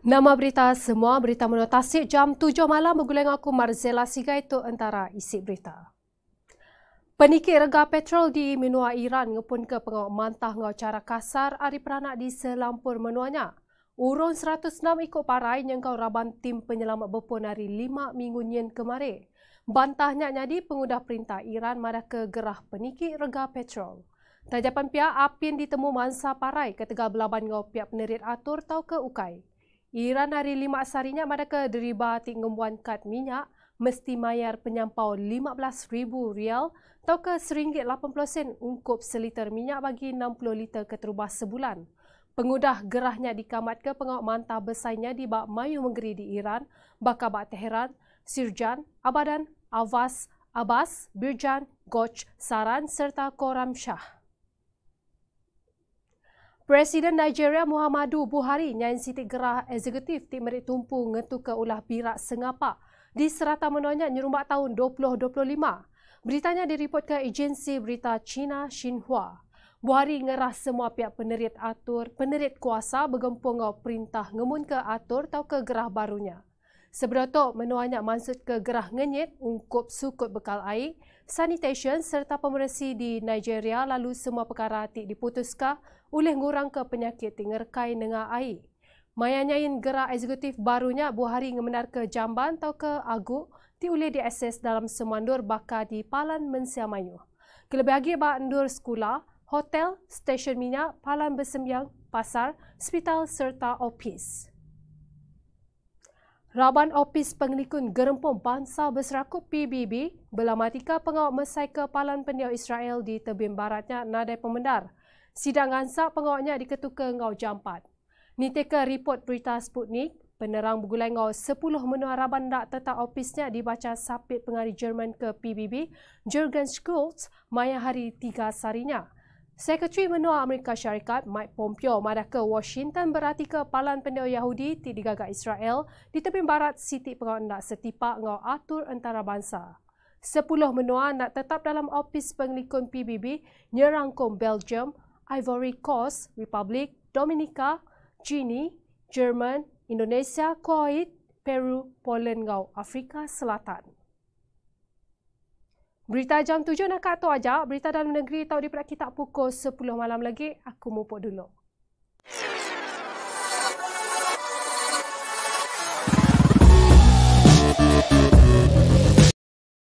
Nama berita semua, berita menotasi jam 7 malam bergulang aku Marzela Sigai tu antara isi berita. Penikir rega petrol di menua Iran ngepun ke pengawak mantah ngau cara kasar hari peranak di selampur menuanya. Urun 106 ikut parai yang kau raban tim penyelamat berpun hari 5 minggu nyen kemarin. Bantahnya nyadi pengudah perintah Iran marah ke gerah penikir rega petrol. Tajapan pihak apin ditemu mansa parai ketegal belaban ngau pihak penerit atur tau ke ukai. Iran hari lima sarinya manakah deriba tik ngembuan kad minyak mesti mayar penyampau RM15,000 atau ke RM1.80 ungkup seliter minyak bagi 60 liter keterubah sebulan. Pengudah gerahnya dikamat ke pengawak mantah besainya di bak mayu menggeri di Iran, bakar bak Teheran, Sirjan, Abadan, Avas, Abbas, Birjan, Goch, Saran serta Koram Shah. Presiden Nigeria Muhammadu Buhari nyanyi Siti Gerah eksekutif ti merik tumpu ngetu ke ulah birak sengapa di serata menonya nyerumbak tahun 2025. Beritanya direport ke agensi berita China Xinhua. Buhari ngerah semua pihak penerit atur, penerit kuasa bergempung ke perintah ngemun ke atur atau ke gerah barunya. Seberotok menua anak mansut ke gerah ngenyit, ungkup sukut bekal air, sanitasi serta pemeresi di Nigeria lalu semua perkara atik diputuskan oleh mengurang ke penyakit tingerkai dengan air. Maya nyain gerak eksekutif barunya buah hari ngemenar ke Jamban atau ke Agu ti boleh diakses dalam semandur ndur di Palan Mensia Mayu. Kelebih lagi bak ndur sekolah, hotel, stesen minyak, Palan Besembiang, pasar, hospital serta opis. Raban Opis Pengelikun Gerempong Bangsa Berserakup PBB belamatika pengawal mesai kepalan pendiau Israel di tebing baratnya Nadai Pemendar. Sidang ansak pengawalnya diketuka ngau jampat. Niteka report berita Sputnik, penerang bergulai ngau 10 menua raban nak tetap opisnya dibaca sapit pengari Jerman ke PBB, Jürgen Schultz, maya hari tiga sarinya. Sekretari Menua Amerika Syarikat Mike Pompeo marah ke Washington berarti ke palan pendek Yahudi di digagak Israel di tepi barat sitik pengawal nak setipak ngau atur antarabangsa. Sepuluh menua nak tetap dalam opis pengelikun PBB nyerangkum Belgium, Ivory Coast, Republik Dominika, Guinea, Jerman, Indonesia, Kuwait, Peru, Poland, ngau Afrika Selatan. Berita jam 7 nak tahu aja. Berita dalam negeri tahu di kita pukul 10 malam lagi. Aku mumpuk dulu.